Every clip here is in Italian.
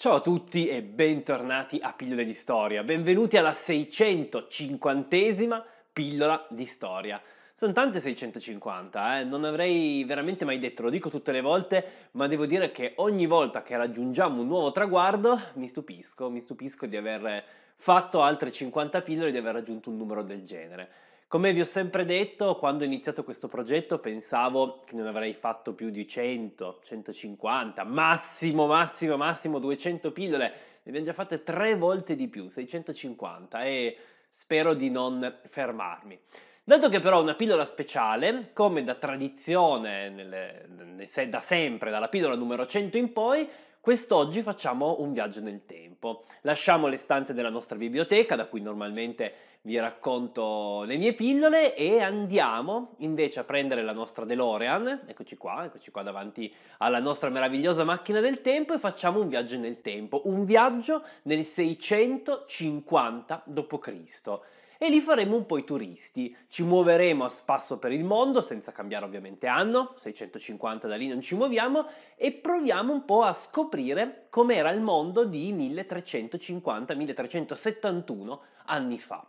Ciao a tutti e bentornati a Pillole di Storia. Benvenuti alla 650esima pillola di storia. Sono tante 650, eh? non avrei veramente mai detto, lo dico tutte le volte, ma devo dire che ogni volta che raggiungiamo un nuovo traguardo mi stupisco, mi stupisco di aver fatto altre 50 pillole e di aver raggiunto un numero del genere. Come vi ho sempre detto, quando ho iniziato questo progetto pensavo che non avrei fatto più di 100, 150, massimo, massimo, massimo 200 pillole. Ne abbiamo già fatte tre volte di più, 650 e spero di non fermarmi. Dato che però una pillola speciale, come da tradizione nelle, da sempre, dalla pillola numero 100 in poi, Quest'oggi facciamo un viaggio nel tempo. Lasciamo le stanze della nostra biblioteca, da cui normalmente vi racconto le mie pillole e andiamo invece a prendere la nostra DeLorean, eccoci qua, eccoci qua davanti alla nostra meravigliosa macchina del tempo e facciamo un viaggio nel tempo, un viaggio nel 650 d.C. E lì faremo un po' i turisti, ci muoveremo a spasso per il mondo senza cambiare ovviamente anno, 650 da lì non ci muoviamo e proviamo un po' a scoprire com'era il mondo di 1350-1371 anni fa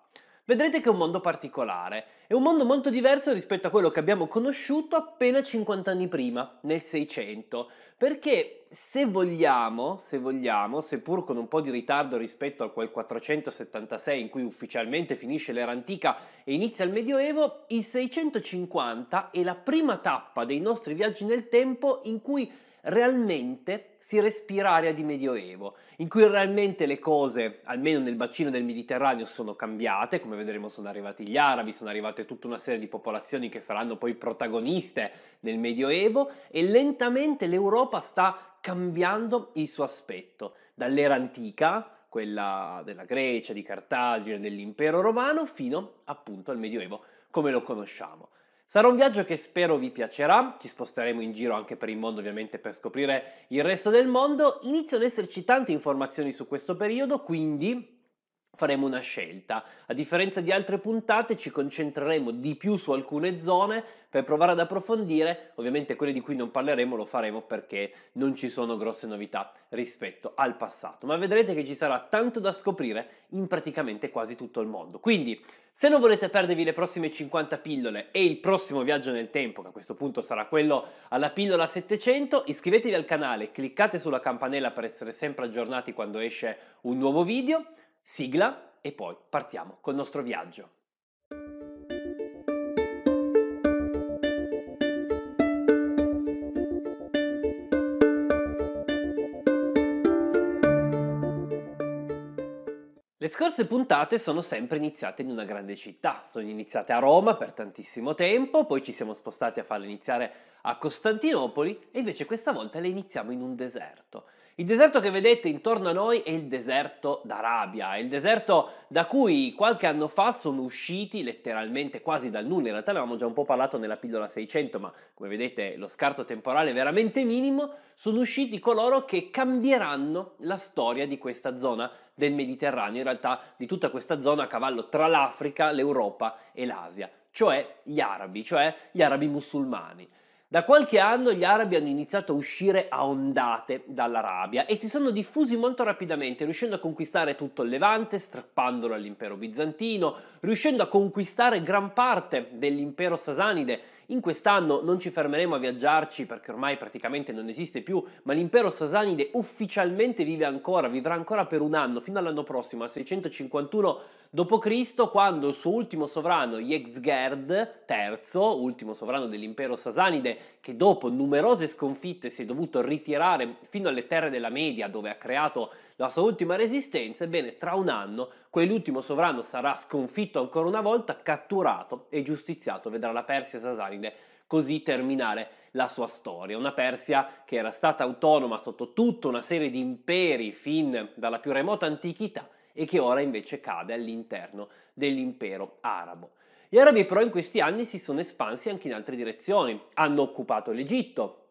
vedrete che è un mondo particolare. È un mondo molto diverso rispetto a quello che abbiamo conosciuto appena 50 anni prima, nel 600, perché se vogliamo, se vogliamo, seppur con un po' di ritardo rispetto a quel 476 in cui ufficialmente finisce l'era antica e inizia il Medioevo, il 650 è la prima tappa dei nostri viaggi nel tempo in cui realmente si respira aria di medioevo, in cui realmente le cose, almeno nel bacino del Mediterraneo, sono cambiate, come vedremo sono arrivati gli arabi, sono arrivate tutta una serie di popolazioni che saranno poi protagoniste nel Medioevo e lentamente l'Europa sta cambiando il suo aspetto, dall'era antica, quella della Grecia, di Cartagine, dell'impero romano, fino appunto al Medioevo come lo conosciamo. Sarà un viaggio che spero vi piacerà, ci sposteremo in giro anche per il mondo ovviamente per scoprire il resto del mondo, iniziano ad esserci tante informazioni su questo periodo, quindi faremo una scelta. A differenza di altre puntate ci concentreremo di più su alcune zone per provare ad approfondire, ovviamente quelle di cui non parleremo lo faremo perché non ci sono grosse novità rispetto al passato, ma vedrete che ci sarà tanto da scoprire in praticamente quasi tutto il mondo. Quindi, se non volete perdervi le prossime 50 pillole e il prossimo viaggio nel tempo, che a questo punto sarà quello alla pillola 700, iscrivetevi al canale, cliccate sulla campanella per essere sempre aggiornati quando esce un nuovo video. Sigla e poi partiamo col nostro viaggio. Le scorse puntate sono sempre iniziate in una grande città, sono iniziate a Roma per tantissimo tempo, poi ci siamo spostati a farle iniziare a Costantinopoli e invece questa volta le iniziamo in un deserto. Il deserto che vedete intorno a noi è il deserto d'Arabia, è il deserto da cui qualche anno fa sono usciti letteralmente quasi dal nulla, in realtà avevamo già un po' parlato nella pillola 600, ma come vedete lo scarto temporale è veramente minimo, sono usciti coloro che cambieranno la storia di questa zona del Mediterraneo, in realtà di tutta questa zona a cavallo tra l'Africa, l'Europa e l'Asia, cioè gli arabi, cioè gli arabi musulmani. Da qualche anno gli arabi hanno iniziato a uscire a ondate dall'Arabia e si sono diffusi molto rapidamente, riuscendo a conquistare tutto il Levante, strappandolo all'impero bizantino, riuscendo a conquistare gran parte dell'impero sasanide in quest'anno non ci fermeremo a viaggiarci perché ormai praticamente non esiste più, ma l'impero sasanide ufficialmente vive ancora, vivrà ancora per un anno, fino all'anno prossimo, al 651 d.C., quando il suo ultimo sovrano, Yezgerd III, ultimo sovrano dell'impero sasanide, che dopo numerose sconfitte si è dovuto ritirare fino alle terre della Media, dove ha creato la sua ultima resistenza, ebbene tra un anno quell'ultimo sovrano sarà sconfitto ancora una volta, catturato e giustiziato, vedrà la Persia sasanide così terminare la sua storia. Una Persia che era stata autonoma sotto tutta una serie di imperi fin dalla più remota antichità e che ora invece cade all'interno dell'impero arabo. Gli arabi però in questi anni si sono espansi anche in altre direzioni, hanno occupato l'Egitto,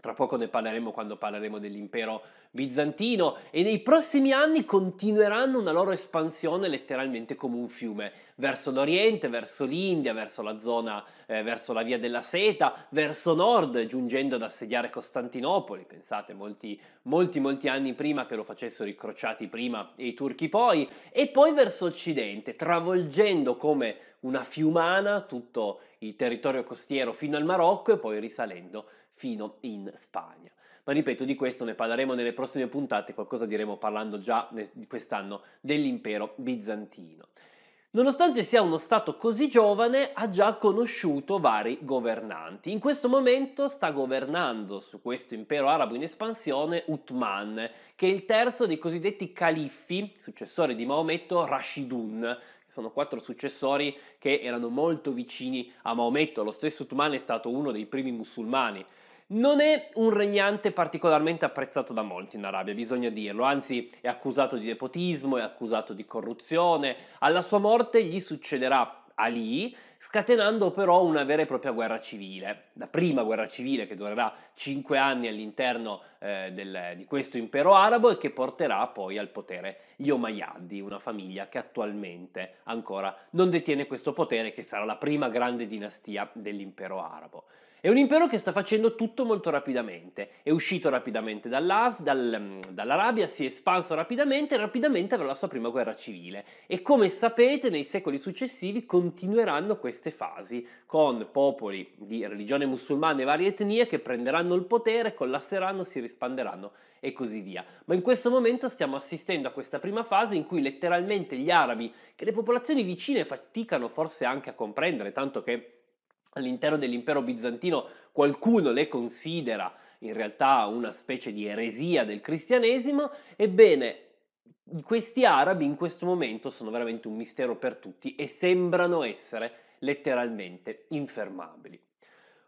tra poco ne parleremo quando parleremo dell'impero bizantino e nei prossimi anni continueranno una loro espansione letteralmente come un fiume, verso l'Oriente, verso l'India, verso la zona, eh, verso la via della seta, verso nord, giungendo ad assediare Costantinopoli, pensate molti, molti, molti anni prima che lo facessero i crociati prima e i turchi poi, e poi verso occidente, travolgendo come una fiumana tutto il territorio costiero fino al Marocco e poi risalendo fino in Spagna. Ma ripeto, di questo ne parleremo nelle prossime puntate, qualcosa diremo parlando già quest'anno dell'impero bizantino. Nonostante sia uno Stato così giovane, ha già conosciuto vari governanti. In questo momento sta governando su questo impero arabo in espansione Utman, che è il terzo dei cosiddetti califfi, successore di Maometto, Rashidun, sono quattro successori che erano molto vicini a Maometto. Lo stesso Utman è stato uno dei primi musulmani non è un regnante particolarmente apprezzato da molti in Arabia, bisogna dirlo, anzi è accusato di nepotismo, è accusato di corruzione. Alla sua morte gli succederà Ali, scatenando però una vera e propria guerra civile, la prima guerra civile che durerà cinque anni all'interno eh, del, di questo impero arabo e che porterà poi al potere gli Omayyadi, una famiglia che attualmente ancora non detiene questo potere, che sarà la prima grande dinastia dell'impero arabo. È un impero che sta facendo tutto molto rapidamente, è uscito rapidamente dal, mm, dall'Arabia, si è espanso rapidamente e rapidamente avrà la sua prima guerra civile. E come sapete nei secoli successivi continueranno queste fasi, con popoli di religione musulmana e varie etnie che prenderanno il potere, collasseranno, si rispanderanno e così via. Ma in questo momento stiamo assistendo a questa prima fase in cui letteralmente gli arabi, che le popolazioni vicine faticano forse anche a comprendere, tanto che all'interno dell'impero bizantino qualcuno le considera in realtà una specie di eresia del cristianesimo, ebbene questi arabi in questo momento sono veramente un mistero per tutti e sembrano essere letteralmente infermabili.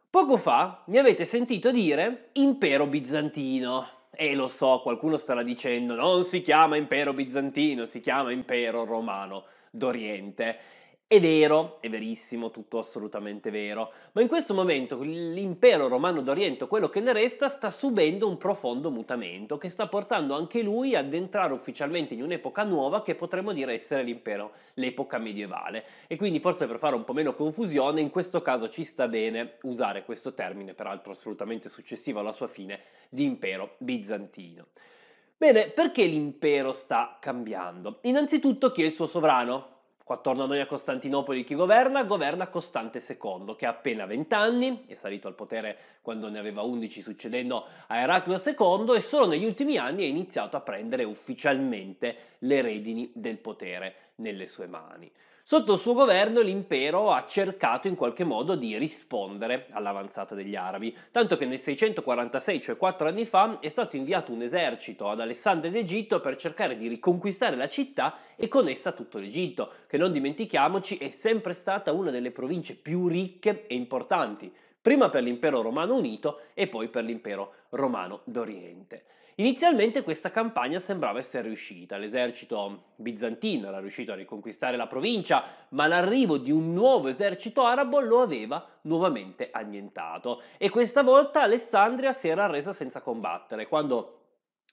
Poco fa mi avete sentito dire impero bizantino. E lo so, qualcuno starà dicendo non si chiama impero bizantino, si chiama impero romano d'Oriente. È vero, è verissimo, tutto assolutamente vero, ma in questo momento l'impero romano d'Oriente, quello che ne resta, sta subendo un profondo mutamento che sta portando anche lui ad entrare ufficialmente in un'epoca nuova che potremmo dire essere l'impero, l'epoca medievale. E quindi forse per fare un po' meno confusione, in questo caso ci sta bene usare questo termine, peraltro assolutamente successivo alla sua fine, di impero bizantino. Bene, perché l'impero sta cambiando? Innanzitutto chi è il suo sovrano? Qua attorno a noi a Costantinopoli chi governa? Governa Costante II, che ha appena 20 anni, è salito al potere quando ne aveva 11 succedendo a Eraclio II e solo negli ultimi anni è iniziato a prendere ufficialmente le redini del potere nelle sue mani. Sotto il suo governo l'impero ha cercato in qualche modo di rispondere all'avanzata degli arabi, tanto che nel 646, cioè quattro anni fa, è stato inviato un esercito ad Alessandria d'Egitto per cercare di riconquistare la città e con essa tutto l'Egitto, che non dimentichiamoci è sempre stata una delle province più ricche e importanti, prima per l'impero romano unito e poi per l'impero romano d'Oriente. Inizialmente questa campagna sembrava essere riuscita, l'esercito bizantino era riuscito a riconquistare la provincia, ma l'arrivo di un nuovo esercito arabo lo aveva nuovamente annientato e questa volta Alessandria si era resa senza combattere. Quando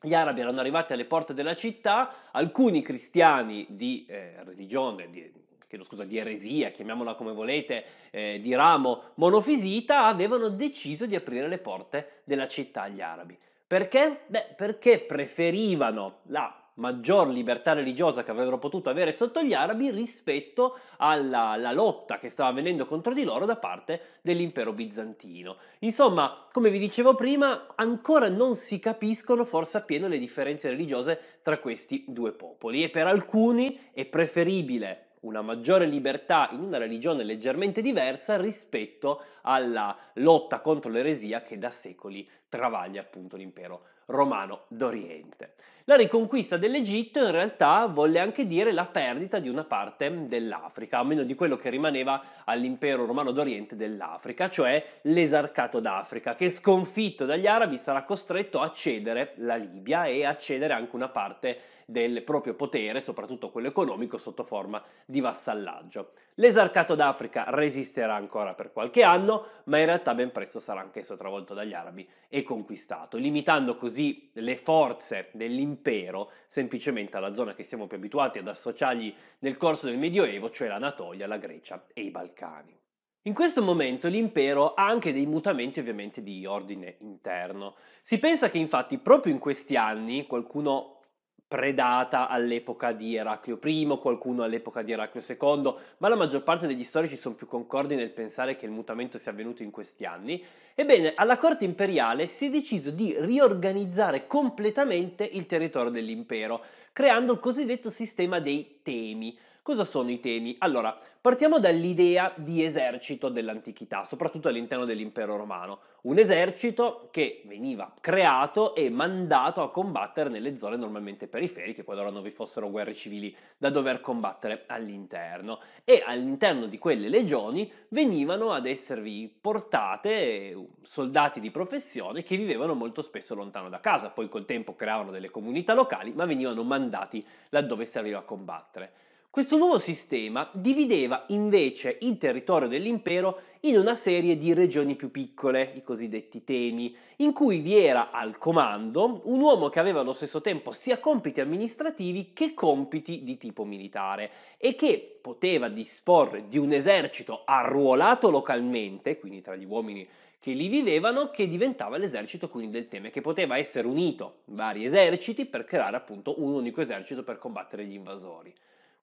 gli arabi erano arrivati alle porte della città, alcuni cristiani di eh, religione, di, chiedo scusa, di eresia, chiamiamola come volete, eh, di ramo monofisita, avevano deciso di aprire le porte della città agli arabi. Perché? Beh, perché preferivano la maggior libertà religiosa che avrebbero potuto avere sotto gli arabi rispetto alla lotta che stava avvenendo contro di loro da parte dell'impero bizantino. Insomma, come vi dicevo prima, ancora non si capiscono forse appieno le differenze religiose tra questi due popoli e per alcuni è preferibile una maggiore libertà in una religione leggermente diversa rispetto alla lotta contro l'eresia che da secoli travaglia appunto l'impero romano d'Oriente. La riconquista dell'Egitto in realtà volle anche dire la perdita di una parte dell'Africa, o meno di quello che rimaneva all'impero romano d'Oriente dell'Africa, cioè l'esarcato d'Africa, che sconfitto dagli arabi sarà costretto a cedere la Libia e a cedere anche una parte del proprio potere, soprattutto quello economico, sotto forma di vassallaggio. L'esarcato d'Africa resisterà ancora per qualche anno, ma in realtà ben presto sarà anch'esso travolto dagli arabi e conquistato, limitando così le forze dell'impero semplicemente alla zona che siamo più abituati ad associargli nel corso del Medioevo, cioè l'Anatolia, la Grecia e i Balcani. In questo momento l'impero ha anche dei mutamenti ovviamente di ordine interno. Si pensa che infatti proprio in questi anni, qualcuno predata all'epoca di Eraclio I, qualcuno all'epoca di Eraclio II, ma la maggior parte degli storici sono più concordi nel pensare che il mutamento sia avvenuto in questi anni. Ebbene, alla corte imperiale si è deciso di riorganizzare completamente il territorio dell'impero, creando il cosiddetto sistema dei temi, Cosa sono i temi? Allora, partiamo dall'idea di esercito dell'antichità, soprattutto all'interno dell'impero romano. Un esercito che veniva creato e mandato a combattere nelle zone normalmente periferiche, qualora non vi fossero guerre civili da dover combattere all'interno. E all'interno di quelle legioni venivano ad esservi portate eh, soldati di professione che vivevano molto spesso lontano da casa, poi col tempo creavano delle comunità locali, ma venivano mandati laddove serviva a combattere. Questo nuovo sistema divideva invece il territorio dell'impero in una serie di regioni più piccole, i cosiddetti temi, in cui vi era al comando un uomo che aveva allo stesso tempo sia compiti amministrativi che compiti di tipo militare e che poteva disporre di un esercito arruolato localmente, quindi tra gli uomini che lì vivevano, che diventava l'esercito quindi del Teme, che poteva essere unito vari eserciti per creare appunto un unico esercito per combattere gli invasori.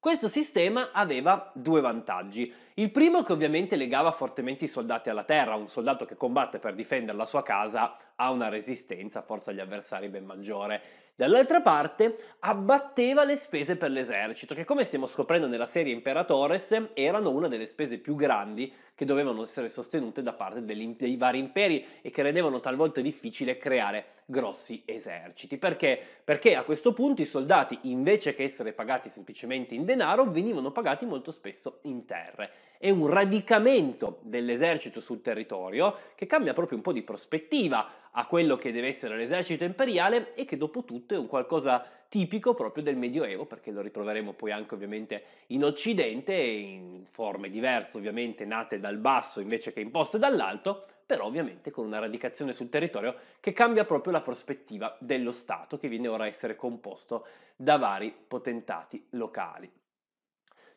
Questo sistema aveva due vantaggi. Il primo è che ovviamente legava fortemente i soldati alla terra, un soldato che combatte per difendere la sua casa ha una resistenza, forza agli avversari ben maggiore. Dall'altra parte abbatteva le spese per l'esercito, che come stiamo scoprendo nella serie Imperatores erano una delle spese più grandi che dovevano essere sostenute da parte dei vari imperi e che rendevano talvolta difficile creare grossi eserciti. Perché? Perché a questo punto i soldati, invece che essere pagati semplicemente in denaro, venivano pagati molto spesso in terre. È un radicamento dell'esercito sul territorio che cambia proprio un po' di prospettiva a quello che deve essere l'esercito imperiale e che dopo tutto è un qualcosa di tipico proprio del Medioevo, perché lo ritroveremo poi anche ovviamente in Occidente, in forme diverse, ovviamente nate dal basso invece che imposte dall'alto, però ovviamente con una radicazione sul territorio che cambia proprio la prospettiva dello Stato, che viene ora a essere composto da vari potentati locali.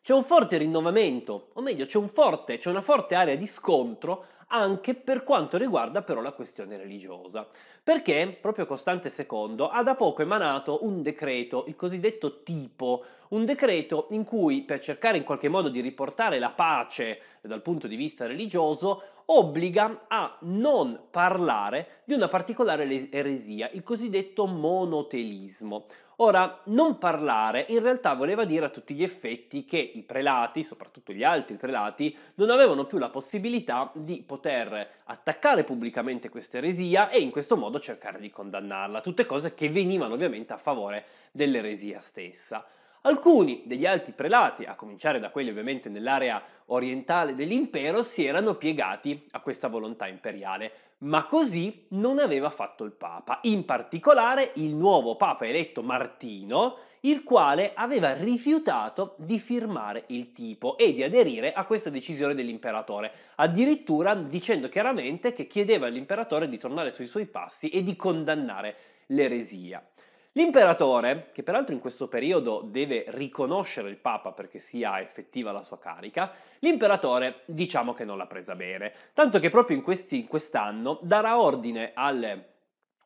C'è un forte rinnovamento, o meglio, c'è, un forte, c'è una forte area di scontro anche per quanto riguarda però la questione religiosa. Perché proprio Costante II ha da poco emanato un decreto, il cosiddetto tipo, un decreto in cui per cercare in qualche modo di riportare la pace dal punto di vista religioso obbliga a non parlare di una particolare eresia, il cosiddetto monotelismo. Ora, non parlare in realtà voleva dire a tutti gli effetti che i prelati, soprattutto gli altri prelati, non avevano più la possibilità di poter attaccare pubblicamente questa eresia e in questo modo cercare di condannarla, tutte cose che venivano ovviamente a favore dell'eresia stessa. Alcuni degli alti prelati, a cominciare da quelli ovviamente nell'area orientale dell'impero, si erano piegati a questa volontà imperiale, ma così non aveva fatto il Papa, in particolare il nuovo Papa eletto Martino, il quale aveva rifiutato di firmare il tipo e di aderire a questa decisione dell'imperatore, addirittura dicendo chiaramente che chiedeva all'imperatore di tornare sui suoi passi e di condannare l'eresia. L'imperatore, che peraltro in questo periodo deve riconoscere il Papa perché sia effettiva la sua carica, l'imperatore diciamo che non l'ha presa bene, tanto che proprio in, questi, in quest'anno darà ordine al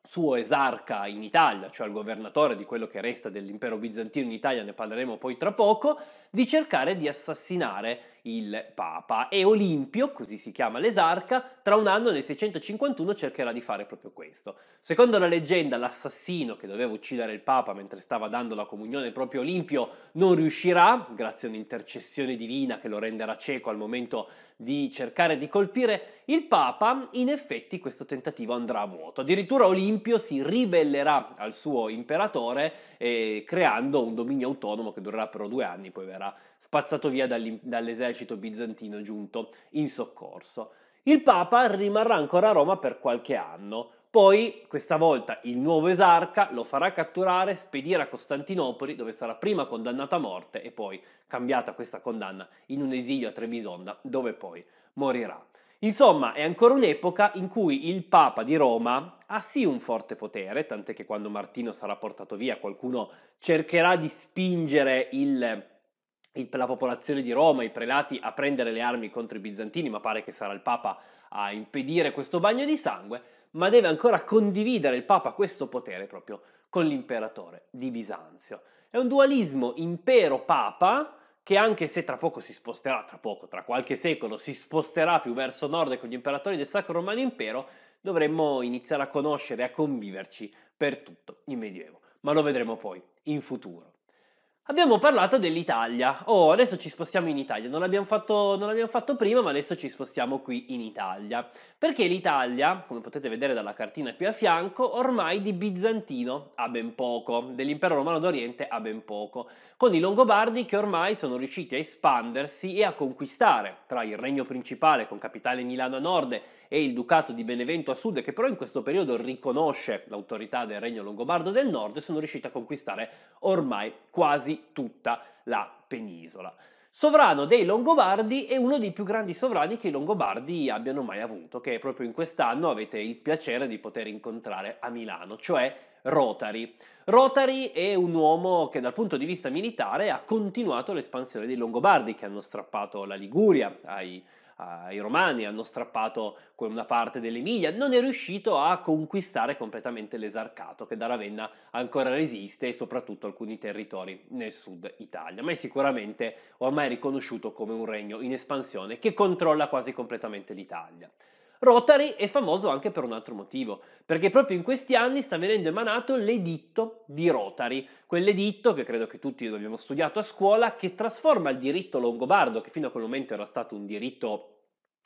suo esarca in Italia, cioè al governatore di quello che resta dell'impero bizantino in Italia, ne parleremo poi tra poco, di cercare di assassinare il Papa e Olimpio, così si chiama l'esarca, tra un anno nel 651 cercherà di fare proprio questo. Secondo la leggenda l'assassino che doveva uccidere il Papa mentre stava dando la comunione proprio Olimpio non riuscirà, grazie a un'intercessione divina che lo renderà cieco al momento di cercare di colpire il Papa, in effetti questo tentativo andrà a vuoto. Addirittura Olimpio si ribellerà al suo imperatore eh, creando un dominio autonomo che durerà però due anni, poi verrà era spazzato via dall'esercito bizantino giunto in soccorso. Il Papa rimarrà ancora a Roma per qualche anno, poi, questa volta, il nuovo esarca lo farà catturare, spedire a Costantinopoli, dove sarà prima condannato a morte e poi cambiata questa condanna in un esilio a Trebisonda, dove poi morirà. Insomma, è ancora un'epoca in cui il Papa di Roma ha sì un forte potere, tant'è che quando Martino sarà portato via qualcuno cercherà di spingere il la popolazione di Roma, i prelati a prendere le armi contro i bizantini, ma pare che sarà il Papa a impedire questo bagno di sangue, ma deve ancora condividere il Papa questo potere proprio con l'imperatore di Bisanzio. È un dualismo impero-papa che anche se tra poco si sposterà, tra poco, tra qualche secolo, si sposterà più verso nord con gli imperatori del Sacro Romano Impero, dovremmo iniziare a conoscere e a conviverci per tutto il Medioevo. Ma lo vedremo poi in futuro. Abbiamo parlato dell'Italia. Oh, adesso ci spostiamo in Italia. Non l'abbiamo, fatto, non l'abbiamo, fatto, prima, ma adesso ci spostiamo qui in Italia. Perché l'Italia, come potete vedere dalla cartina qui a fianco, ormai di bizantino ha ben poco, dell'impero romano d'Oriente ha ben poco, con i Longobardi che ormai sono riusciti a espandersi e a conquistare tra il regno principale con capitale Milano a nord e il Ducato di Benevento a sud, che però in questo periodo riconosce l'autorità del Regno Longobardo del Nord, sono riusciti a conquistare ormai quasi tutta la penisola. Sovrano dei Longobardi è uno dei più grandi sovrani che i Longobardi abbiano mai avuto, che proprio in quest'anno avete il piacere di poter incontrare a Milano, cioè Rotari. Rotari è un uomo che dal punto di vista militare ha continuato l'espansione dei Longobardi, che hanno strappato la Liguria ai ai Romani, hanno strappato una parte dell'Emilia, non è riuscito a conquistare completamente l'esarcato che da Ravenna ancora resiste e soprattutto alcuni territori nel sud Italia, ma è sicuramente ormai riconosciuto come un regno in espansione che controlla quasi completamente l'Italia. Rotary è famoso anche per un altro motivo, perché proprio in questi anni sta venendo emanato l'editto di Rotary, quell'editto che credo che tutti abbiamo studiato a scuola, che trasforma il diritto longobardo, che fino a quel momento era stato un diritto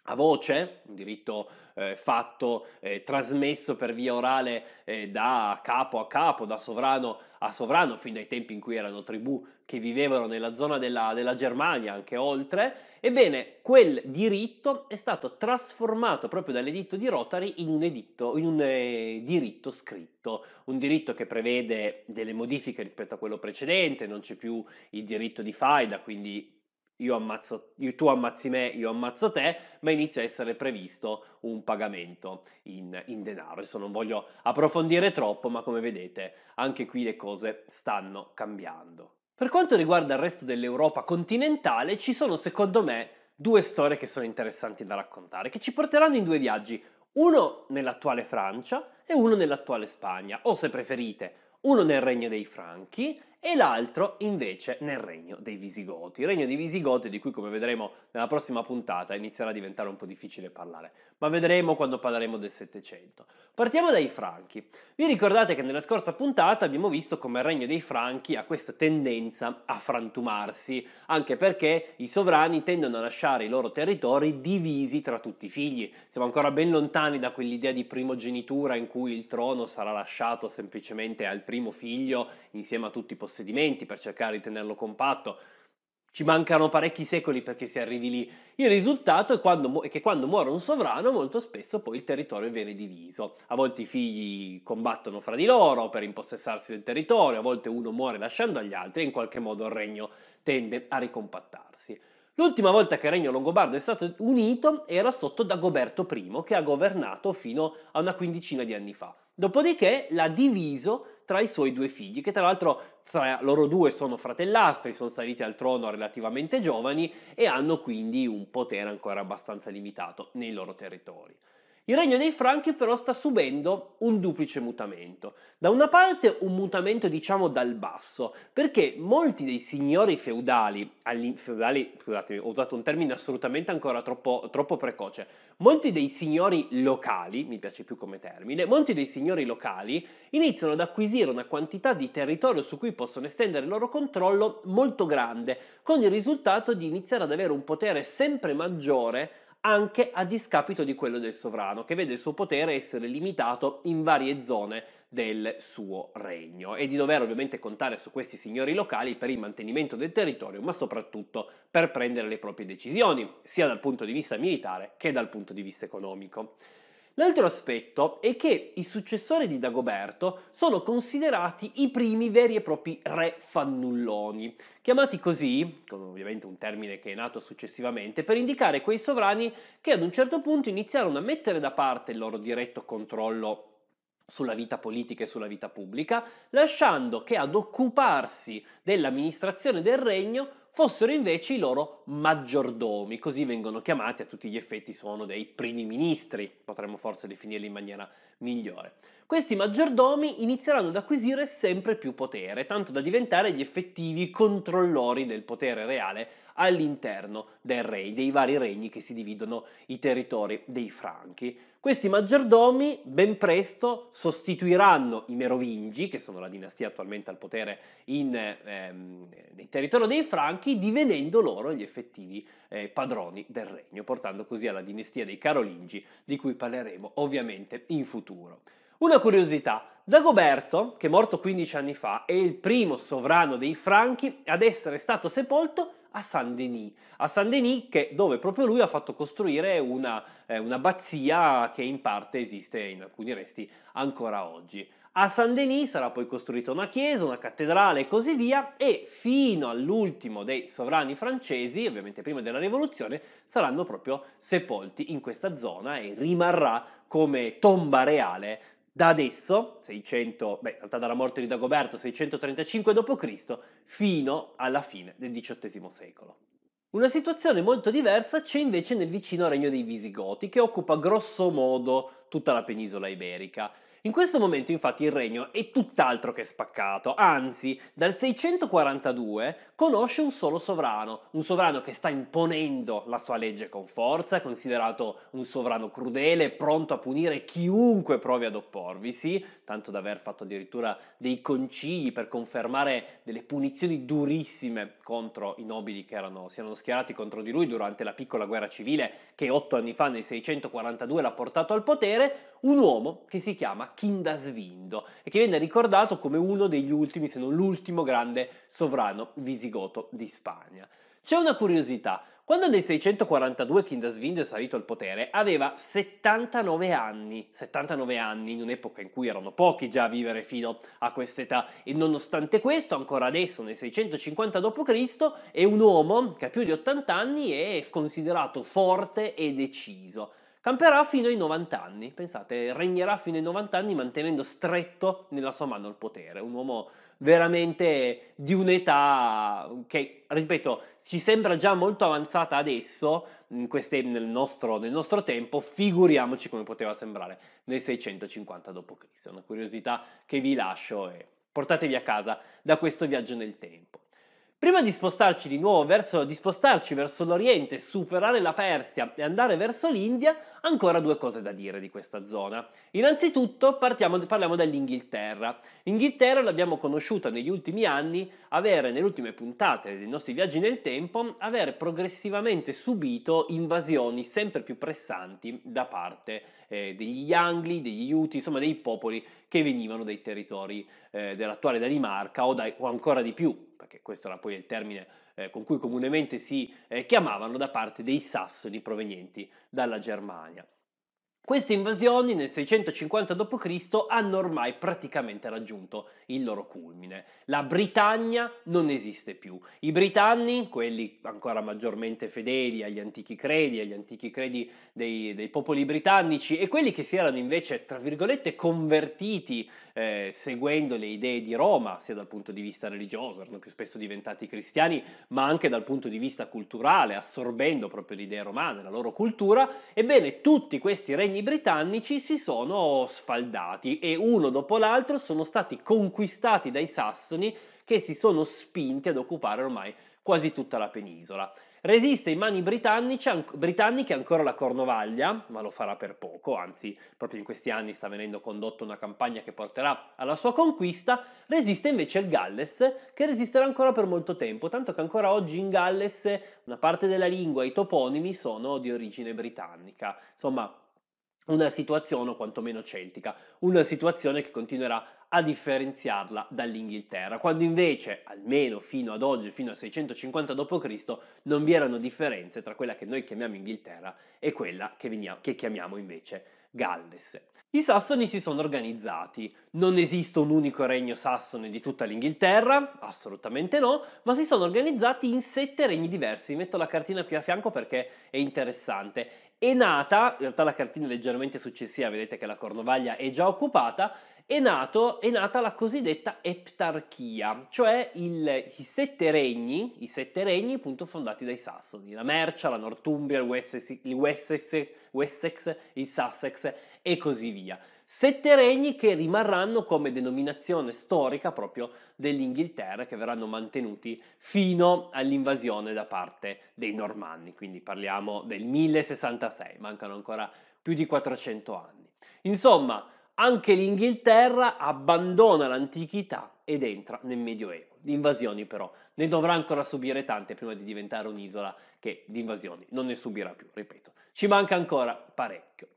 a voce, un diritto eh, fatto, eh, trasmesso per via orale eh, da capo a capo, da sovrano a sovrano, fin dai tempi in cui erano tribù che vivevano nella zona della, della Germania, anche oltre. Ebbene, quel diritto è stato trasformato proprio dall'editto di Rotary in un, editto, in un eh, diritto scritto, un diritto che prevede delle modifiche rispetto a quello precedente, non c'è più il diritto di faida, quindi io ammazzo, io, tu ammazzi me, io ammazzo te, ma inizia a essere previsto un pagamento in, in, denaro. Adesso non voglio approfondire troppo, ma come vedete anche qui le cose stanno cambiando. Per quanto riguarda il resto dell'Europa continentale, ci sono secondo me due storie che sono interessanti da raccontare, che ci porteranno in due viaggi, uno nell'attuale Francia e uno nell'attuale Spagna, o se preferite, uno nel Regno dei Franchi e l'altro invece nel regno dei Visigoti. Il regno dei Visigoti di cui, come vedremo nella prossima puntata, inizierà a diventare un po' difficile parlare ma vedremo quando parleremo del Settecento. Partiamo dai Franchi. Vi ricordate che nella scorsa puntata abbiamo visto come il regno dei Franchi ha questa tendenza a frantumarsi, anche perché i sovrani tendono a lasciare i loro territori divisi tra tutti i figli. Siamo ancora ben lontani da quell'idea di primogenitura in cui il trono sarà lasciato semplicemente al primo figlio insieme a tutti i possedimenti per cercare di tenerlo compatto ci mancano parecchi secoli perché si arrivi lì. Il risultato è, quando, è, che quando muore un sovrano molto spesso poi il territorio viene diviso. A volte i figli combattono fra di loro per impossessarsi del territorio, a volte uno muore lasciando agli altri e in qualche modo il regno tende a ricompattarsi. L'ultima volta che il regno longobardo è stato unito era sotto Dagoberto I, che ha governato fino a una quindicina di anni fa. Dopodiché l'ha diviso tra i suoi due figli, che tra l'altro tra cioè, loro due sono fratellastri, sono saliti al trono relativamente giovani e hanno quindi un potere ancora abbastanza limitato nei loro territori. Il regno dei Franchi però sta subendo un duplice mutamento. Da una parte un mutamento diciamo dal basso, perché molti dei signori feudali, feudali scusate, ho usato un termine assolutamente ancora troppo, troppo precoce, molti dei signori locali, mi piace più come termine, molti dei signori locali iniziano ad acquisire una quantità di territorio su cui possono estendere il loro controllo molto grande, con il risultato di iniziare ad avere un potere sempre maggiore anche a discapito di quello del sovrano, che vede il suo potere essere limitato in varie zone del suo regno e di dover ovviamente contare su questi signori locali per il mantenimento del territorio, ma soprattutto per prendere le proprie decisioni, sia dal punto di vista militare che dal punto di vista economico. L'altro aspetto è che i successori di Dagoberto sono considerati i primi veri e propri re fannulloni, chiamati così, con ovviamente un termine che è nato successivamente, per indicare quei sovrani che ad un certo punto iniziarono a mettere da parte il loro diretto controllo sulla vita politica e sulla vita pubblica, lasciando che ad occuparsi dell'amministrazione del regno fossero invece i loro maggiordomi, così vengono chiamati a tutti gli effetti sono dei primi ministri, potremmo forse definirli in maniera migliore. Questi maggiordomi inizieranno ad acquisire sempre più potere, tanto da diventare gli effettivi controllori del potere reale all'interno del re, dei vari regni che si dividono i territori dei Franchi. Questi maggiordomi ben presto sostituiranno i Merovingi, che sono la dinastia attualmente al potere in, ehm, nel territorio dei Franchi, divenendo loro gli effettivi eh, padroni del regno, portando così alla dinastia dei Carolingi, di cui parleremo ovviamente in futuro. Una curiosità, Dagoberto, che è morto 15 anni fa, è il primo sovrano dei Franchi ad essere stato sepolto a Saint-Denis, a Saint-Denis che, dove proprio lui ha fatto costruire eh, un'abbazia eh, che in parte esiste in alcuni resti ancora oggi. A Saint-Denis sarà poi costruita una chiesa, una cattedrale e così via e fino all'ultimo dei sovrani francesi, ovviamente prima della rivoluzione, saranno proprio sepolti in questa zona e rimarrà come tomba reale da adesso, 600, beh, in realtà dalla morte di Dagoberto, 635 d.C., fino alla fine del XVIII secolo. Una situazione molto diversa c'è invece nel vicino regno dei Visigoti, che occupa grosso modo tutta la penisola iberica. In questo momento infatti il regno è tutt'altro che spaccato, anzi dal 642 conosce un solo sovrano, un sovrano che sta imponendo la sua legge con forza, è considerato un sovrano crudele, pronto a punire chiunque provi ad opporvisi, tanto da aver fatto addirittura dei concili per confermare delle punizioni durissime contro i nobili che erano, si erano schierati contro di lui durante la piccola guerra civile che otto anni fa nel 642 l'ha portato al potere, un uomo che si chiama Kindasvindo e che viene ricordato come uno degli ultimi, se non l'ultimo grande sovrano visigodo Visigoto di Spagna. C'è una curiosità, quando nel 642 Kindasvinge è salito al potere aveva 79 anni, 79 anni in un'epoca in cui erano pochi già a vivere fino a quest'età e nonostante questo ancora adesso nel 650 d.C. è un uomo che ha più di 80 anni e è considerato forte e deciso. Camperà fino ai 90 anni, pensate, regnerà fino ai 90 anni mantenendo stretto nella sua mano il potere, un uomo veramente di un'età che, ripeto, ci sembra già molto avanzata adesso, queste, nel, nostro, nel, nostro, tempo, figuriamoci come poteva sembrare nel 650 d.C. Una curiosità che vi lascio e portatevi a casa da questo viaggio nel tempo. Prima di spostarci di nuovo verso, di spostarci verso l'Oriente, superare la Persia e andare verso l'India, ancora due cose da dire di questa zona. Innanzitutto partiamo, parliamo dell'Inghilterra. L'Inghilterra l'abbiamo conosciuta negli ultimi anni, avere nelle ultime puntate dei nostri viaggi nel tempo, aver progressivamente subito invasioni sempre più pressanti da parte eh, degli Angli, degli Uti, insomma dei popoli che venivano dai territori eh, dell'attuale Danimarca o, da, o ancora di più, perché questo era poi il termine eh, con cui comunemente si eh, chiamavano da parte dei sassoni provenienti dalla Germania. Queste invasioni nel 650 d.C. hanno ormai praticamente raggiunto il loro culmine. La Britannia non esiste più. I britanni, quelli ancora maggiormente fedeli agli antichi credi, agli antichi credi dei, dei popoli britannici e quelli che si erano invece, tra virgolette, convertiti eh, seguendo le idee di Roma, sia dal punto di vista religioso, erano più spesso diventati cristiani, ma anche dal punto di vista culturale, assorbendo proprio le idee romane, la loro cultura, ebbene tutti questi regni britannici si sono sfaldati e uno dopo l'altro sono stati conquistati dai sassoni che si sono spinti ad occupare ormai quasi tutta la penisola. Resiste in mani britanniche ancora la Cornovaglia, ma lo farà per poco, anzi proprio in questi anni sta venendo condotta una campagna che porterà alla sua conquista, resiste invece il Galles, che resisterà ancora per molto tempo, tanto che ancora oggi in Galles una parte della lingua, i toponimi, sono di origine britannica. Insomma, una situazione o quantomeno celtica, una situazione che continuerà a differenziarla dall'Inghilterra, quando invece, almeno fino ad oggi, fino al 650 d.C., non vi erano differenze tra quella che noi chiamiamo Inghilterra e quella che, veniamo, che chiamiamo invece Galles. I sassoni si sono organizzati, non esiste un unico regno sassone di tutta l'Inghilterra, assolutamente no, ma si sono organizzati in sette regni diversi, metto la cartina qui a fianco perché è interessante. È nata, in realtà la cartina è leggermente successiva, vedete che la Cornovaglia è già occupata, è, nato, è nata la cosiddetta eptarchia, cioè il, i sette regni, i sette regni appunto fondati dai Sassoni, la Mercia, la Northumbria, il Wessex, il, Wessex, Wessex, il Sussex e così via. Sette regni che rimarranno come denominazione storica proprio dell'Inghilterra, che verranno mantenuti fino all'invasione da parte dei Normanni, quindi parliamo del 1066, mancano ancora più di 400 anni. Insomma, anche l'Inghilterra abbandona l'antichità ed entra nel Medioevo. Di invasioni però ne dovrà ancora subire tante prima di diventare un'isola che di invasioni non ne subirà più, ripeto. Ci manca ancora parecchio.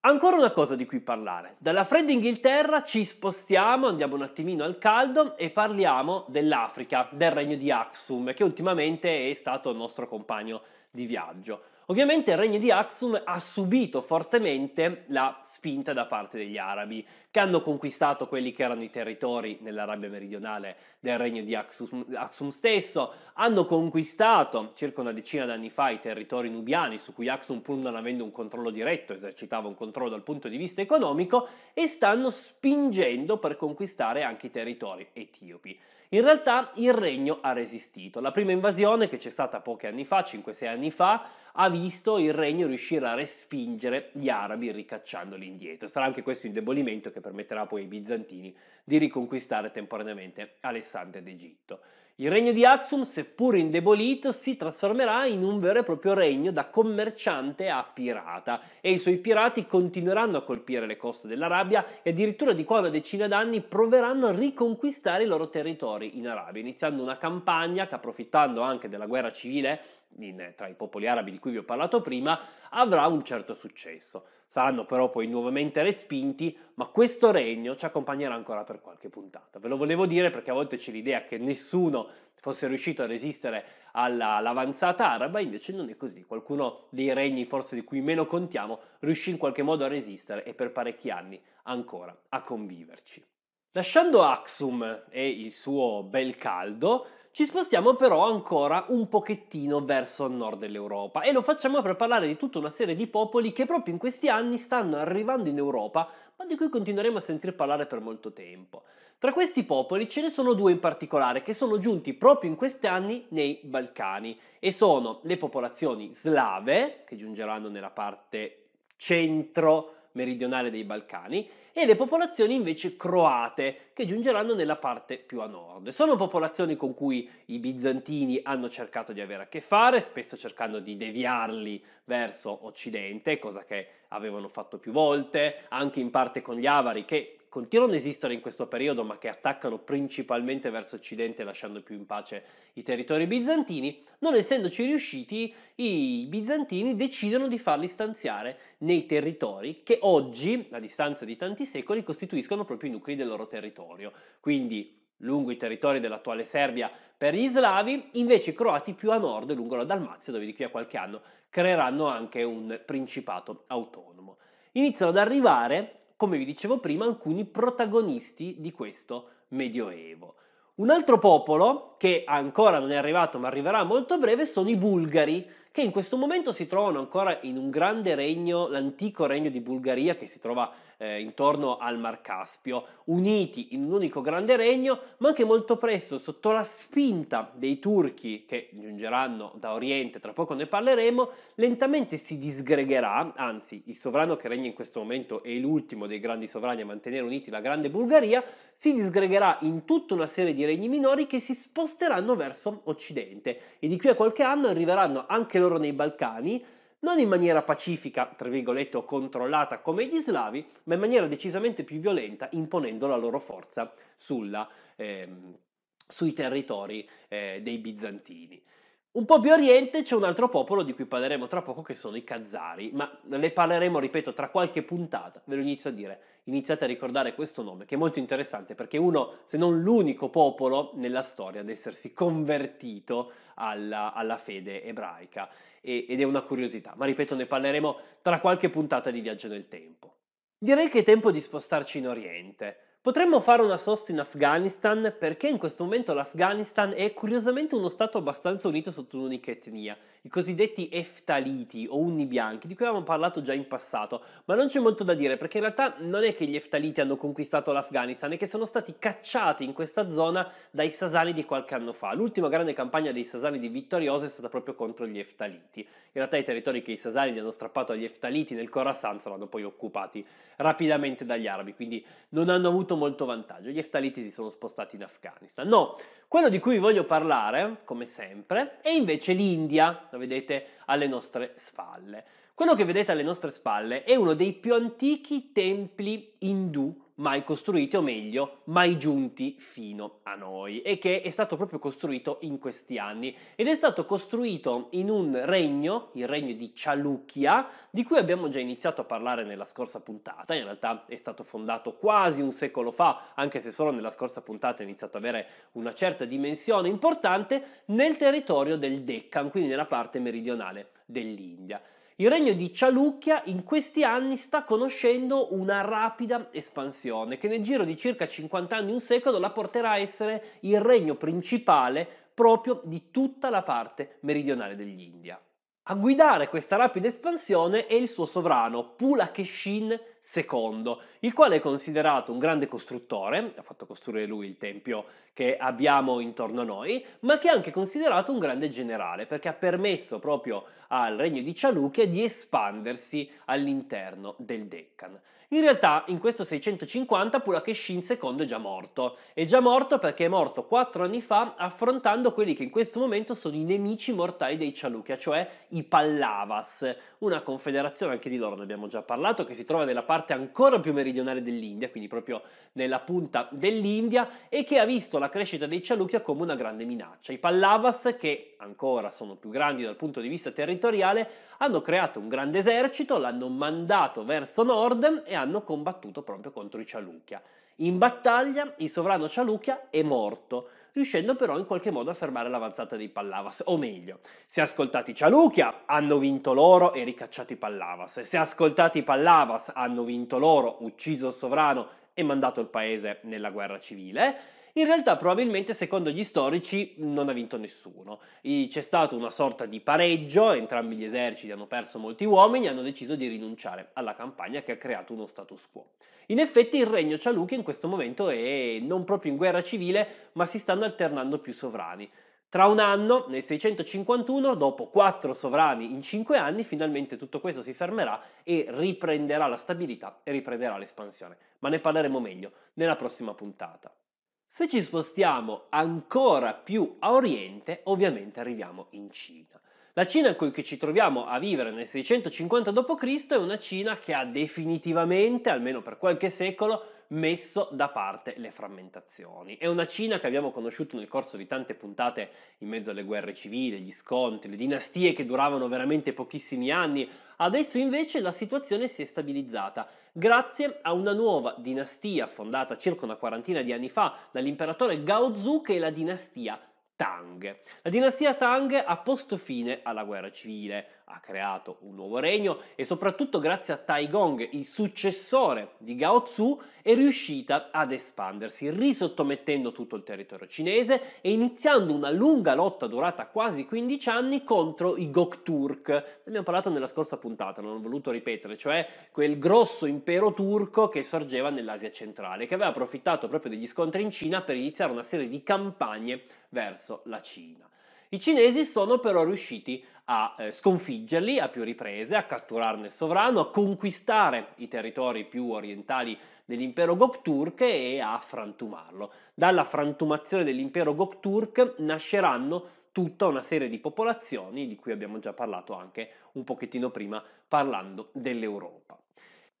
Ancora una cosa di cui parlare. Dalla fredda Inghilterra ci spostiamo, andiamo un attimino al caldo e parliamo dell'Africa, del regno di Aksum, che ultimamente è stato il nostro compagno di viaggio. Ovviamente il regno di Aksum ha subito fortemente la spinta da parte degli arabi, che hanno conquistato quelli che erano i territori nell'Arabia meridionale del regno di Aksum, Aksum stesso, hanno conquistato circa una decina d'anni fa i territori nubiani su cui Aksum pur non avendo un controllo diretto esercitava un controllo dal punto di vista economico e stanno spingendo per conquistare anche i territori etiopi. In realtà il regno ha resistito. La prima invasione, che c'è stata pochi anni fa, 5-6 anni fa, ha visto il regno riuscire a respingere gli arabi ricacciandoli indietro. Sarà anche questo indebolimento che permetterà poi ai bizantini di riconquistare temporaneamente Alessandria d'Egitto. Il regno di Axum, seppur indebolito, si trasformerà in un vero e proprio regno da commerciante a pirata e i suoi pirati continueranno a colpire le coste dell'Arabia e addirittura di qua una decina d'anni proveranno a riconquistare i loro territori in Arabia, iniziando una campagna che approfittando anche della guerra civile in, tra i popoli arabi di cui vi ho parlato prima, avrà un certo successo saranno però poi nuovamente respinti, ma questo regno ci accompagnerà ancora per qualche puntata. Ve lo volevo dire perché a volte c'è l'idea che nessuno fosse riuscito a resistere alla, all'avanzata araba, invece non è così. Qualcuno dei regni, forse di cui meno contiamo, riuscì in qualche modo a resistere e per parecchi anni ancora a conviverci. Lasciando Axum e il suo bel caldo, ci spostiamo però ancora un pochettino verso il nord dell'Europa e lo facciamo per parlare di tutta una serie di popoli che proprio in questi anni stanno arrivando in Europa, ma di cui continueremo a sentir parlare per molto tempo. Tra questi popoli ce ne sono due in particolare che sono giunti proprio in questi anni nei Balcani e sono le popolazioni slave, che giungeranno nella parte centro meridionale dei Balcani, e le popolazioni invece croate, che giungeranno nella parte più a nord. Sono popolazioni con cui i bizantini hanno cercato di avere a che fare, spesso cercando di deviarli verso occidente, cosa che avevano fatto più volte, anche in parte con gli avari che continuano ad esistere in questo periodo ma che attaccano principalmente verso occidente lasciando più in pace i territori bizantini, non essendoci riusciti i bizantini decidono di farli stanziare nei territori che oggi, a distanza di tanti secoli, costituiscono proprio i nuclei del loro territorio. Quindi lungo i territori dell'attuale Serbia per gli slavi, invece i croati più a nord lungo la Dalmazia dove di qui a qualche anno creeranno anche un principato autonomo. Iniziano ad arrivare come vi dicevo prima, alcuni protagonisti di questo Medioevo. Un altro popolo, che ancora non è arrivato ma arriverà molto breve, sono i Bulgari, che in questo momento si trovano ancora in un grande regno, l'antico regno di Bulgaria, che si trova eh, intorno al Mar Caspio, uniti in un unico grande regno, ma anche molto presto sotto la spinta dei turchi che giungeranno da Oriente, tra poco ne parleremo, lentamente si disgregherà, anzi il sovrano che regna in questo momento è l'ultimo dei grandi sovrani a mantenere uniti la grande Bulgaria, si disgregherà in tutta una serie di regni minori che si sposteranno verso Occidente e di qui a qualche anno arriveranno anche loro nei Balcani, non in maniera pacifica, tra virgolette, o controllata come gli slavi, ma in maniera decisamente più violenta, imponendo la loro forza sulla, eh, sui territori eh, dei bizantini. Un po' più a oriente c'è un altro popolo di cui parleremo tra poco che sono i Kazari, ma ne parleremo, ripeto, tra qualche puntata. Ve lo inizio a dire, iniziate a ricordare questo nome che è molto interessante perché è uno, se non l'unico popolo nella storia ad essersi convertito alla, alla fede ebraica e, ed è una curiosità, ma ripeto ne parleremo tra qualche puntata di viaggio nel tempo. Direi che è tempo di spostarci in Oriente. Potremmo fare una sosta in Afghanistan perché in questo momento l'Afghanistan è curiosamente uno stato abbastanza unito sotto un'unica etnia i cosiddetti eftaliti o unni bianchi, di cui avevamo parlato già in passato, ma non c'è molto da dire perché in realtà non è che gli eftaliti hanno conquistato l'Afghanistan, è che sono stati cacciati in questa zona dai sasani di qualche anno fa. L'ultima grande campagna dei sasani di Vittorioso è stata proprio contro gli eftaliti. In realtà i territori che i sasani gli hanno strappato agli eftaliti nel Khorasan saranno poi occupati rapidamente dagli arabi, quindi non hanno avuto molto vantaggio. Gli eftaliti si sono spostati in Afghanistan. No, quello di cui vi voglio parlare, come sempre, è invece l'India, lo vedete alle nostre spalle. Quello che vedete alle nostre spalle è uno dei più antichi templi indù mai costruiti, o meglio, mai giunti fino a noi, e che è stato proprio costruito in questi anni. Ed è stato costruito in un regno, il regno di Chalukya, di cui abbiamo già iniziato a parlare nella scorsa puntata. In realtà è stato fondato quasi un secolo fa, anche se solo nella scorsa puntata è iniziato ad avere una certa dimensione importante, nel territorio del Deccan, quindi nella parte meridionale dell'India. Il regno di Chalukya in questi anni sta conoscendo una rapida espansione che nel giro di circa 50 anni, un secolo, la porterà a essere il regno principale proprio di tutta la parte meridionale dell'India. A guidare questa rapida espansione è il suo sovrano Pulakeshin II, il quale è considerato un grande costruttore, ha fatto costruire lui il tempio che abbiamo intorno a noi, ma che è anche considerato un grande generale perché ha permesso proprio al regno di Chalukya di espandersi all'interno del Deccan. In realtà in questo 650 Pulakeshin II è già morto. È già morto perché è morto 4 anni fa affrontando quelli che in questo momento sono i nemici mortali dei Chalukya, cioè i Pallavas, una confederazione, anche di loro ne abbiamo già parlato, che si trova nella parte ancora più meridionale dell'India, quindi proprio nella punta dell'India, e che ha visto la crescita dei Chalukya come una grande minaccia. I Pallavas, che ancora sono più grandi dal punto di vista territoriale, hanno creato un grande esercito, l'hanno mandato verso nord e hanno combattuto proprio contro i Cialuchia. In battaglia il sovrano Cialuchia è morto, riuscendo però in qualche modo a fermare l'avanzata dei Pallavas, o meglio, se ascoltati i Cialuchia hanno vinto loro e ricacciato i Pallavas, se ascoltati i Pallavas hanno vinto loro, ucciso il sovrano e mandato il paese nella guerra civile, in realtà probabilmente secondo gli storici non ha vinto nessuno. C'è stato una sorta di pareggio, entrambi gli eserciti hanno perso molti uomini e hanno deciso di rinunciare alla campagna che ha creato uno status quo. In effetti il regno Cialuchi in questo momento è non proprio in guerra civile, ma si stanno alternando più sovrani. Tra un anno, nel 651, dopo quattro sovrani in cinque anni, finalmente tutto questo si fermerà e riprenderà la stabilità e riprenderà l'espansione. Ma ne parleremo meglio nella prossima puntata. Se ci spostiamo ancora più a oriente, ovviamente arriviamo in Cina. La Cina con cui ci troviamo a vivere nel 650 d.C. è una Cina che ha definitivamente, almeno per qualche secolo, messo da parte le frammentazioni. È una Cina che abbiamo conosciuto nel corso di tante puntate in mezzo alle guerre civili, gli scontri, le dinastie che duravano veramente pochissimi anni. Adesso invece la situazione si è stabilizzata grazie a una nuova dinastia fondata circa una quarantina di anni fa dall'imperatore Gao Zhu che è la dinastia Tang. La dinastia Tang ha posto fine alla guerra civile, ha creato un nuovo regno e soprattutto grazie a Taigong, il successore di Gao Tzu, è riuscita ad espandersi, risottomettendo tutto il territorio cinese e iniziando una lunga lotta durata quasi 15 anni contro i Gokturk. Ne abbiamo parlato nella scorsa puntata, non ho voluto ripetere, cioè quel grosso impero turco che sorgeva nell'Asia centrale, che aveva approfittato proprio degli scontri in Cina per iniziare una serie di campagne verso la Cina. I cinesi sono però riusciti a eh, sconfiggerli a più riprese, a catturarne il sovrano, a conquistare i territori più orientali dell'impero Gokturk e a frantumarlo. Dalla frantumazione dell'impero Gokturk nasceranno tutta una serie di popolazioni di cui abbiamo già parlato anche un pochettino prima parlando dell'Europa.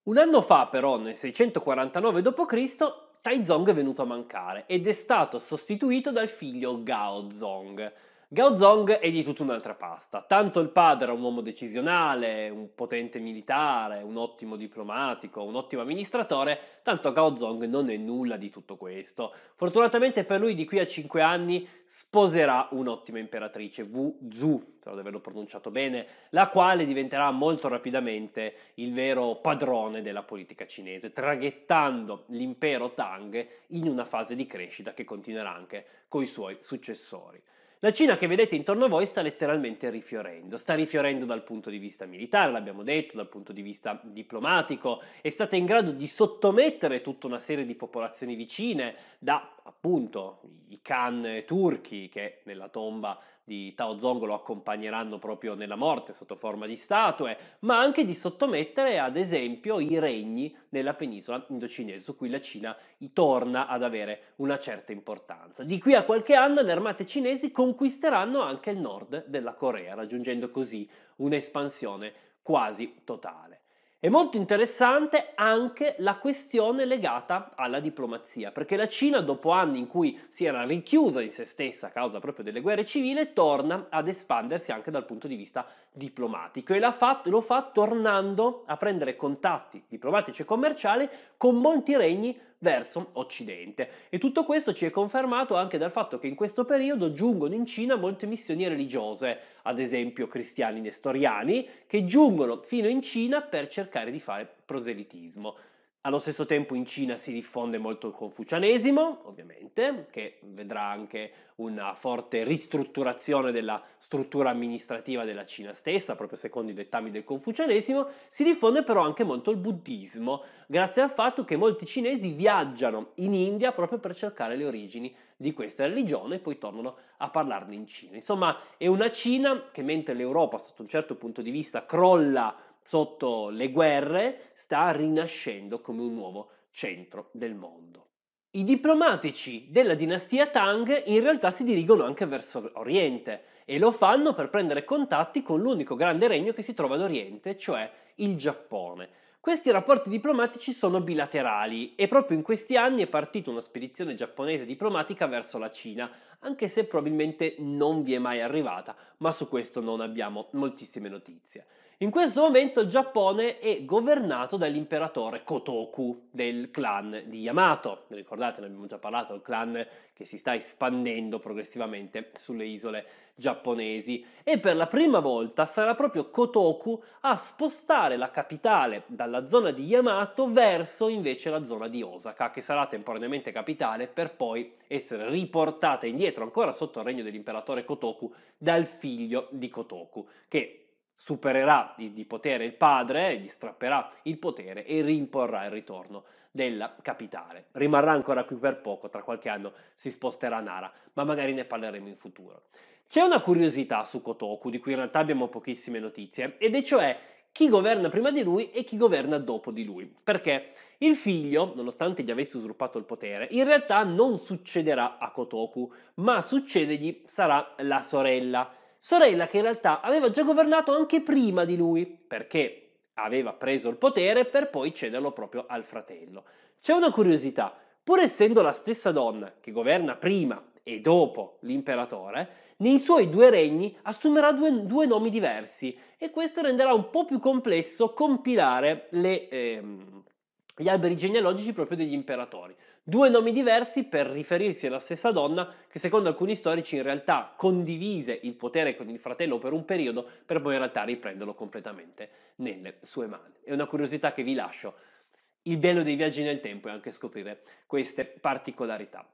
Un anno fa però, nel 649 d.C., Taizong è venuto a mancare ed è stato sostituito dal figlio Gaozong. Gao Zong è di tutta un'altra pasta. Tanto il padre era un uomo decisionale, un potente militare, un ottimo diplomatico, un ottimo amministratore, tanto Gao Zong non è nulla di tutto questo. Fortunatamente per lui di qui a 5 anni sposerà un'ottima imperatrice, Wu Zhu, spero di averlo pronunciato bene, la quale diventerà molto rapidamente il vero padrone della politica cinese, traghettando l'impero Tang in una fase di crescita che continuerà anche con i suoi successori. La Cina che vedete intorno a voi sta letteralmente rifiorendo, sta rifiorendo dal punto di vista militare, l'abbiamo detto, dal punto di vista diplomatico, è stata in grado di sottomettere tutta una serie di popolazioni vicine, da appunto i Khan turchi che nella tomba di Tao Zong lo accompagneranno proprio nella morte sotto forma di statue, ma anche di sottomettere ad esempio i regni nella penisola indocinese, su cui la Cina torna ad avere una certa importanza. Di qui a qualche anno le armate cinesi conquisteranno anche il nord della Corea, raggiungendo così un'espansione quasi totale. È molto interessante anche la questione legata alla diplomazia, perché la Cina, dopo anni in cui si era richiusa in se stessa a causa proprio delle guerre civili, torna ad espandersi anche dal punto di vista diplomatico e fa, lo fa tornando a prendere contatti diplomatici e commerciali con molti regni verso Occidente. E tutto questo ci è confermato anche dal fatto che in questo periodo giungono in Cina molte missioni religiose ad esempio cristiani nestoriani, che giungono fino in Cina per cercare di fare proselitismo. Allo stesso tempo in Cina si diffonde molto il confucianesimo, ovviamente, che vedrà anche una forte ristrutturazione della struttura amministrativa della Cina stessa, proprio secondo i dettami del confucianesimo, si diffonde però anche molto il buddismo, grazie al fatto che molti cinesi viaggiano in India proprio per cercare le origini di questa religione e poi tornano a parlarne in Cina. Insomma, è una Cina che mentre l'Europa sotto un certo punto di vista crolla sotto le guerre, sta rinascendo come un nuovo centro del mondo. I diplomatici della dinastia Tang in realtà si dirigono anche verso l'Oriente e lo fanno per prendere contatti con l'unico grande regno che si trova ad Oriente, cioè il Giappone. Questi rapporti diplomatici sono bilaterali e proprio in questi anni è partita una spedizione giapponese diplomatica verso la Cina, anche se probabilmente non vi è mai arrivata, ma su questo non abbiamo moltissime notizie. In questo momento il Giappone è governato dall'imperatore Kotoku del clan di Yamato. Ricordate, ne abbiamo già parlato, il clan che si sta espandendo progressivamente sulle isole giapponesi e per la prima volta sarà proprio Kotoku a spostare la capitale dalla zona di Yamato verso invece la zona di Osaka, che sarà temporaneamente capitale per poi essere riportata indietro ancora sotto il regno dell'imperatore Kotoku dal figlio di Kotoku, che supererà di, di, potere il padre, gli strapperà il potere e rimporrà il ritorno della capitale. Rimarrà ancora qui per poco, tra qualche anno si sposterà a Nara, ma magari ne parleremo in futuro. C'è una curiosità su Kotoku, di cui in realtà abbiamo pochissime notizie, ed è cioè chi governa prima di lui e chi governa dopo di lui. Perché il figlio, nonostante gli avesse usurpato il potere, in realtà non succederà a Kotoku, ma succedegli sarà la sorella sorella che in realtà aveva già governato anche prima di lui, perché aveva preso il potere per poi cederlo proprio al fratello. C'è una curiosità, pur essendo la stessa donna che governa prima e dopo l'imperatore, nei suoi due regni assumerà due, due nomi diversi e questo renderà un po' più complesso compilare le... Ehm, gli alberi genealogici proprio degli imperatori. Due nomi diversi per riferirsi alla stessa donna che secondo alcuni storici in realtà condivise il potere con il fratello per un periodo per poi in realtà riprenderlo completamente nelle sue mani. È una curiosità che vi lascio. Il bello dei viaggi nel tempo è anche scoprire queste particolarità.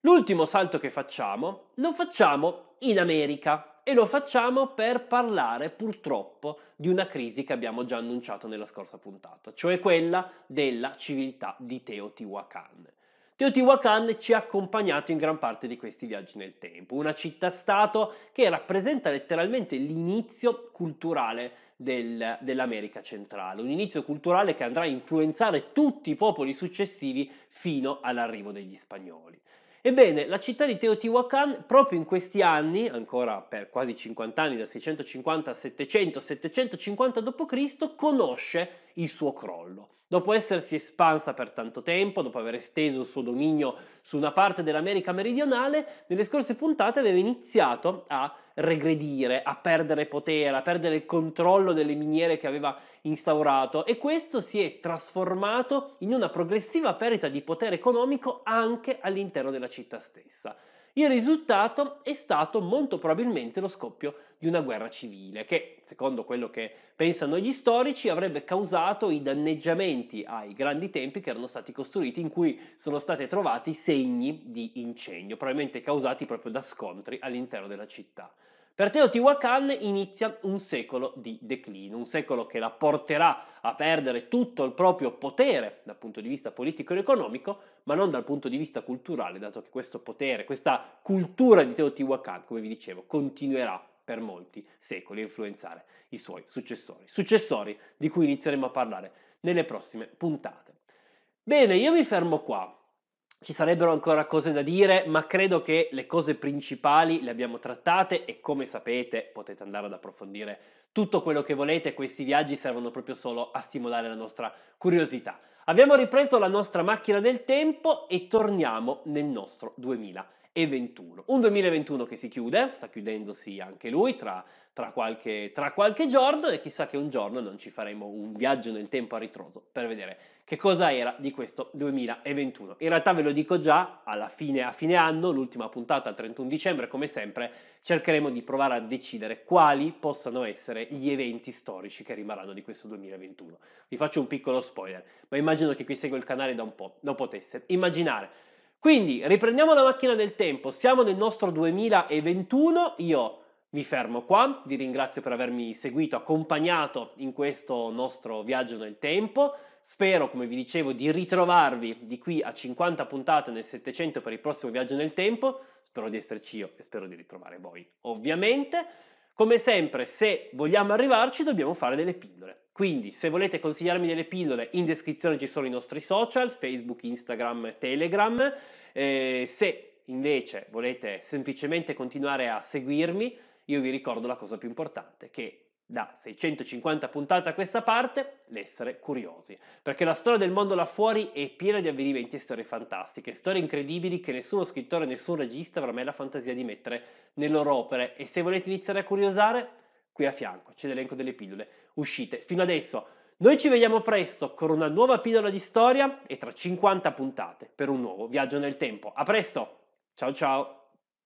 L'ultimo salto che facciamo lo facciamo in America e lo facciamo per parlare purtroppo di una crisi che abbiamo già annunciato nella scorsa puntata, cioè quella della civiltà di Teotihuacan. Teotihuacan ci ha accompagnato in gran parte di questi viaggi nel tempo, una città-stato che rappresenta letteralmente l'inizio culturale del, dell'America centrale, un inizio culturale che andrà a influenzare tutti i popoli successivi fino all'arrivo degli spagnoli. Ebbene, la città di Teotihuacan proprio in questi anni, ancora per quasi 50 anni, da 650 a 700, 750 d.C., conosce il suo crollo. Dopo essersi espansa per tanto tempo, dopo aver esteso il suo dominio su una parte dell'America meridionale, nelle scorse puntate aveva iniziato a regredire, a perdere potere, a perdere il controllo delle miniere che aveva instaurato e questo si è trasformato in una progressiva perdita di potere economico anche all'interno della città stessa. Il risultato è stato molto probabilmente lo scoppio di una guerra civile che, secondo quello che pensano gli storici, avrebbe causato i danneggiamenti ai grandi tempi che erano stati costruiti in cui sono stati trovati segni di incendio, probabilmente causati proprio da scontri all'interno della città. Per Teotihuacan inizia un secolo di declino, un secolo che la porterà a perdere tutto il proprio potere dal punto di vista politico ed economico, ma non dal punto di vista culturale, dato che questo potere, questa cultura di Teotihuacan, come vi dicevo, continuerà per molti secoli a influenzare i suoi successori, successori di cui inizieremo a parlare nelle prossime puntate. Bene, io mi fermo qua. Ci sarebbero ancora cose da dire, ma credo che le cose principali le abbiamo trattate e come sapete potete andare ad approfondire tutto quello che volete, questi viaggi servono proprio solo a stimolare la nostra curiosità. Abbiamo ripreso la nostra macchina del tempo e torniamo nel nostro 2000 e 21. Un 2021 che si chiude, sta chiudendosi anche lui tra, tra, qualche, tra, qualche, giorno e chissà che un giorno non ci faremo un viaggio nel tempo a ritroso per vedere che cosa era di questo 2021. In realtà ve lo dico già, alla fine, a fine anno, l'ultima puntata il 31 dicembre, come sempre, cercheremo di provare a decidere quali possano essere gli eventi storici che rimarranno di questo 2021. Vi faccio un piccolo spoiler, ma immagino che chi segue il canale da un po' non potesse immaginare quindi riprendiamo la macchina del tempo, siamo nel nostro 2021, io mi fermo qua, vi ringrazio per avermi seguito, accompagnato in questo nostro viaggio nel tempo. Spero, come vi dicevo, di ritrovarvi di qui a 50 puntate nel 700 per il prossimo viaggio nel tempo. Spero di esserci io e spero di ritrovare voi, ovviamente. Come sempre, se vogliamo arrivarci, dobbiamo fare delle pillole. Quindi se volete consigliarmi delle pillole, in descrizione ci sono i nostri social, Facebook, Instagram, Telegram. Eh, se invece volete semplicemente continuare a seguirmi, io vi ricordo la cosa più importante, che da 650 puntate a questa parte, l'essere curiosi. Perché la storia del mondo là fuori è piena di avvenimenti e storie fantastiche, storie incredibili che nessuno scrittore, nessun regista avrà mai la fantasia di mettere nelle loro opere. E se volete iniziare a curiosare, qui a fianco c'è l'elenco delle pillole uscite fino adesso. Noi ci vediamo presto con una nuova pillola di storia e tra 50 puntate per un nuovo viaggio nel tempo. A presto! Ciao ciao!